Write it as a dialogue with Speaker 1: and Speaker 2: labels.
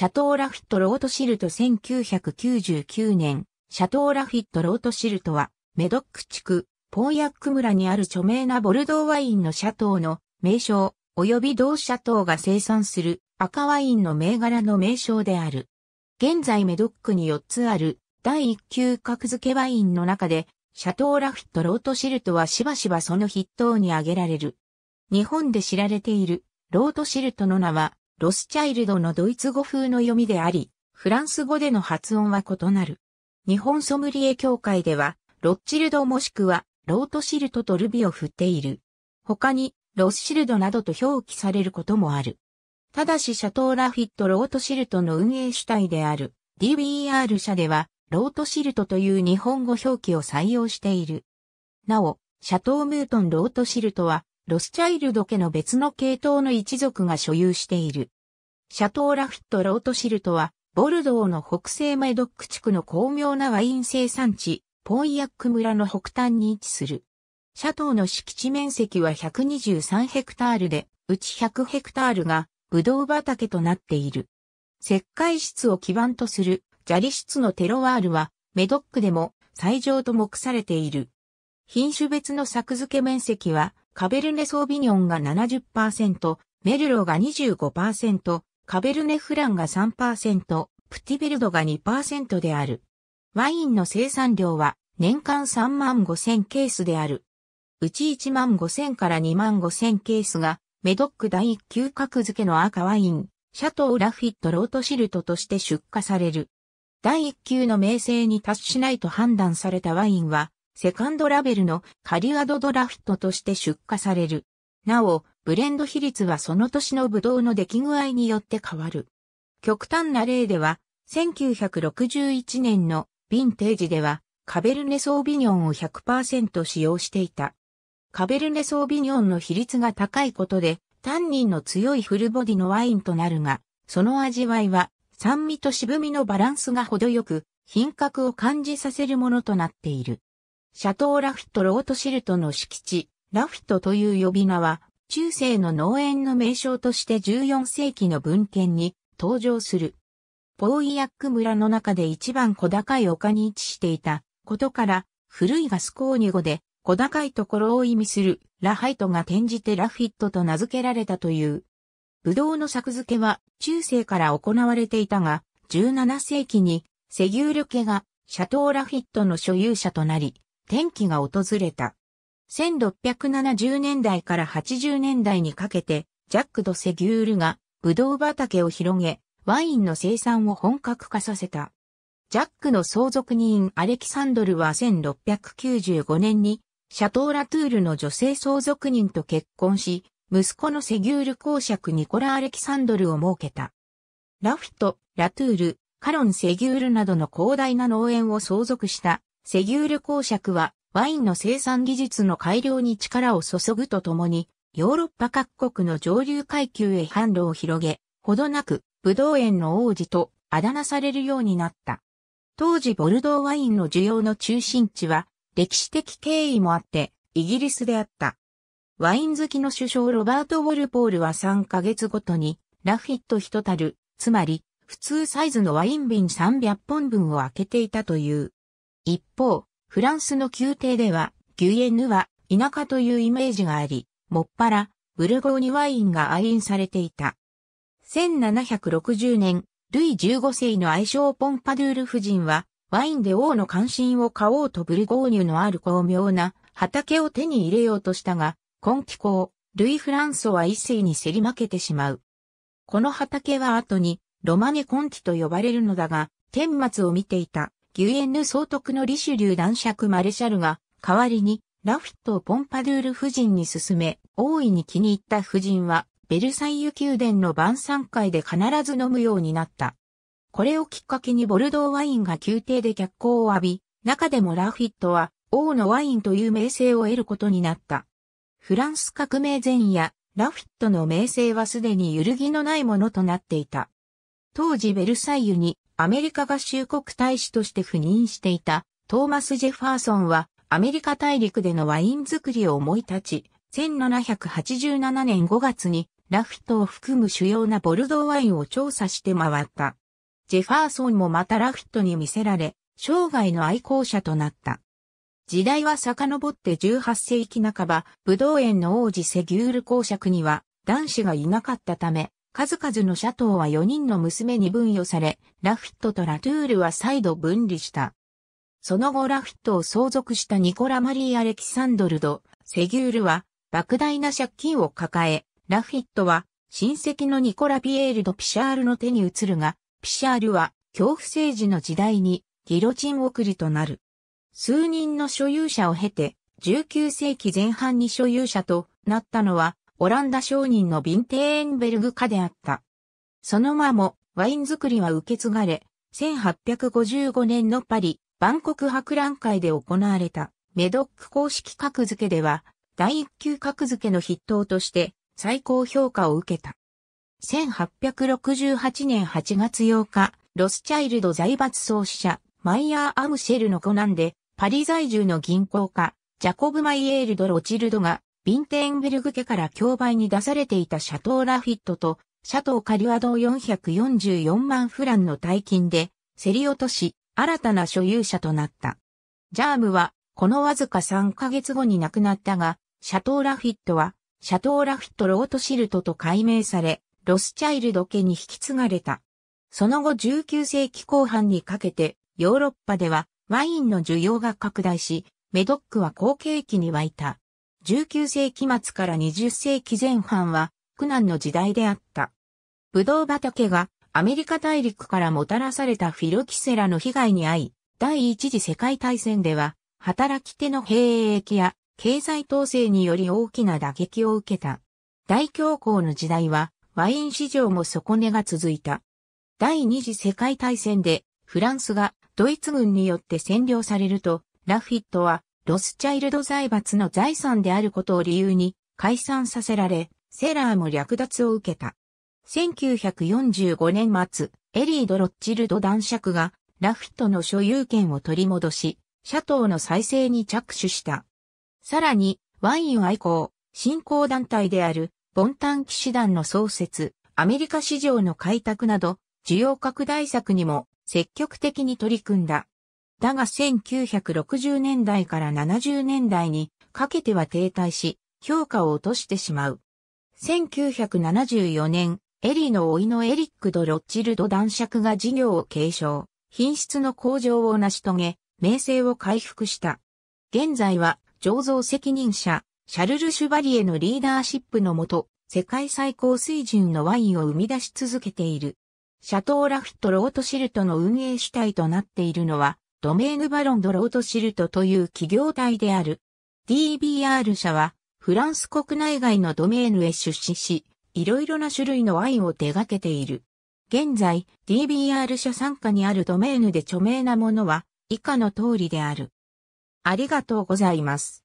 Speaker 1: シャトーラフィットロートシルト1999年、シャトーラフィットロートシルトは、メドック地区、ポーヤック村にある著名なボルドーワインのシャトーの名称、及び同シャトーが生産する赤ワインの銘柄の名称である。現在メドックに4つある第1級格付けワインの中で、シャトーラフィットロートシルトはしばしばその筆頭に挙げられる。日本で知られているロートシルトの名は、ロスチャイルドのドイツ語風の読みであり、フランス語での発音は異なる。日本ソムリエ協会では、ロッチルドもしくは、ロートシルトとルビを振っている。他に、ロスシルドなどと表記されることもある。ただし、シャトーラフィットロートシルトの運営主体である d b r 社では、ロートシルトという日本語表記を採用している。なお、シャトームートンロートシルトは、ロスチャイルド家の別の系統の一族が所有している。シャトーラフット・ロートシルトは、ボルドーの北西メドック地区の巧妙なワイン生産地、ポンヤック村の北端に位置する。シャトーの敷地面積は123ヘクタールで、うち100ヘクタールが、ブドウ畑となっている。石灰質を基盤とする砂利質のテロワールは、メドックでも最上と目されている。品種別の作付け面積はカベルネ・ソービニョンが70%、メルロが25%、カベルネ・フランが3%、プティベルドが2%である。ワインの生産量は年間3万5000ケースである。うち1万5000から2万5000ケースがメドック第1級格付けの赤ワイン、シャトー・ラフィット・ロートシルトとして出荷される。第1級の名声に達しないと判断されたワインはセカンドラベルのカリアドドラフトとして出荷される。なお、ブレンド比率はその年のブドウの出来具合によって変わる。極端な例では、1961年のヴィンテージでは、カベルネソービニョンを100%使用していた。カベルネソービニョンの比率が高いことで、タンニンの強いフルボディのワインとなるが、その味わいは酸味と渋みのバランスが程よく、品格を感じさせるものとなっている。シャトーラフィットロートシルトの敷地、ラフィットという呼び名は、中世の農園の名称として14世紀の文献に登場する。ポーイヤック村の中で一番小高い丘に位置していたことから、古いガスコーニ語で小高いところを意味するラハイトが転じてラフィットと名付けられたという。ブドウの作付けは中世から行われていたが、17世紀にセギュール家がシャトーラフィットの所有者となり、転機が訪れた。1670年代から80年代にかけて、ジャック・ド・セギュールが、ブドウ畑を広げ、ワインの生産を本格化させた。ジャックの相続人アレキサンドルは1695年に、シャトー・ラトゥールの女性相続人と結婚し、息子のセギュール公爵ニコラ・アレキサンドルを設けた。ラフィト、ラトゥール、カロン・セギュールなどの広大な農園を相続したセギュール公爵はワインの生産技術の改良に力を注ぐとともに、ヨーロッパ各国の上流階級へ販路を広げ、ほどなく、ブドウ園の王子とあだ名されるようになった。当時ボルドーワインの需要の中心地は、歴史的経緯もあって、イギリスであった。ワイン好きの首相ロバート・ウォルポールは3ヶ月ごとに、ラフィット一たる、つまり、普通サイズのワイン瓶300本分を開けていたという。一方、フランスの宮廷では、ギュエヌは田舎というイメージがあり、もっぱら、ブルゴーニュワインが愛飲されていた。1760年、ルイ15世の愛称ポンパドゥール夫人は、ワインで王の関心を買おうとブルゴーニュのある巧妙な畑を手に入れようとしたが、今季後、ルイ・フランソは一世に競り負けてしまう。この畑は後に、ロマネ・コンティと呼ばれるのだが、天末を見ていたギュエンヌ総督のリシュリュー男爵マレシャルが、代わりに、ラフィットをポンパドゥール夫人に勧め、大いに気に入った夫人は、ベルサイユ宮殿の晩餐会で必ず飲むようになった。これをきっかけにボルドーワインが宮廷で脚光を浴び、中でもラフィットは、王のワインという名声を得ることになった。フランス革命前夜、ラフィットの名声はすでに揺るぎのないものとなっていた。当時ベルサイユにアメリカ合衆国大使として赴任していたトーマス・ジェファーソンはアメリカ大陸でのワイン作りを思い立ち、1787年5月にラフトを含む主要なボルドーワインを調査して回った。ジェファーソンもまたラフトに魅せられ、生涯の愛好者となった。時代は遡って18世紀半ば、武道園の王子セギュール公爵には男子がいなかったため、数々のシャトーは4人の娘に分与され、ラフィットとラトゥールは再度分離した。その後ラフィットを相続したニコラ・マリー・アレキサンドルド、セギュールは、莫大な借金を抱え、ラフィットは、親戚のニコラ・ピエール・ド・ピシャールの手に移るが、ピシャールは、恐怖政治の時代に、ギロチン送りとなる。数人の所有者を経て、19世紀前半に所有者となったのは、オランダ商人のヴィンテーンベルグ家であった。その間も、ワイン作りは受け継がれ、1855年のパリ、万国博覧会で行われた、メドック公式格付けでは、第一級格付けの筆頭として、最高評価を受けた。1868年8月8日、ロスチャイルド財閥創始者、マイヤー・アムシェルの子なんで、パリ在住の銀行家、ジャコブ・マイエールド・ロチルドが、ヴィンテーンベルグ家から競売に出されていたシャトーラフィットと、シャトーカリュアドを444万フランの大金で、競り落とし、新たな所有者となった。ジャームは、このわずか3ヶ月後に亡くなったが、シャトーラフィットは、シャトーラフィットロートシルトと改名され、ロスチャイルド家に引き継がれた。その後19世紀後半にかけて、ヨーロッパではワインの需要が拡大し、メドックは好景気に湧いた。19世紀末から20世紀前半は苦難の時代であった。ブドウ畑がアメリカ大陸からもたらされたフィロキセラの被害に遭い、第一次世界大戦では働き手の兵役や経済統制により大きな打撃を受けた。大恐慌の時代はワイン市場も底根が続いた。第二次世界大戦でフランスがドイツ軍によって占領されると、ラフィットはロスチャイルド財閥の財産であることを理由に解散させられ、セラーも略奪を受けた。1945年末、エリード・ロッチルド男爵がラフィットの所有権を取り戻し、シャトーの再生に着手した。さらに、ワイン愛好、振興団体である、ボンタン騎士団の創設、アメリカ市場の開拓など、需要拡大策にも積極的に取り組んだ。だが1960年代から70年代にかけては停滞し、評価を落としてしまう。1974年、エリーの老いのエリック・ド・ロッチルド男爵が事業を継承、品質の向上を成し遂げ、名声を回復した。現在は、醸造責任者、シャルル・シュバリエのリーダーシップのもと、世界最高水準のワインを生み出し続けている。シャトー・ラフット・ロートシルトの運営主体となっているのは、ドメーヌ・バロン・ド・ロート・シルトという企業体である。DBR 社は、フランス国内外のドメーヌへ出資し、いろいろな種類のワインを手掛けている。現在、DBR 社参加にあるドメーヌで著名なものは、以下の通りである。ありがとうございます。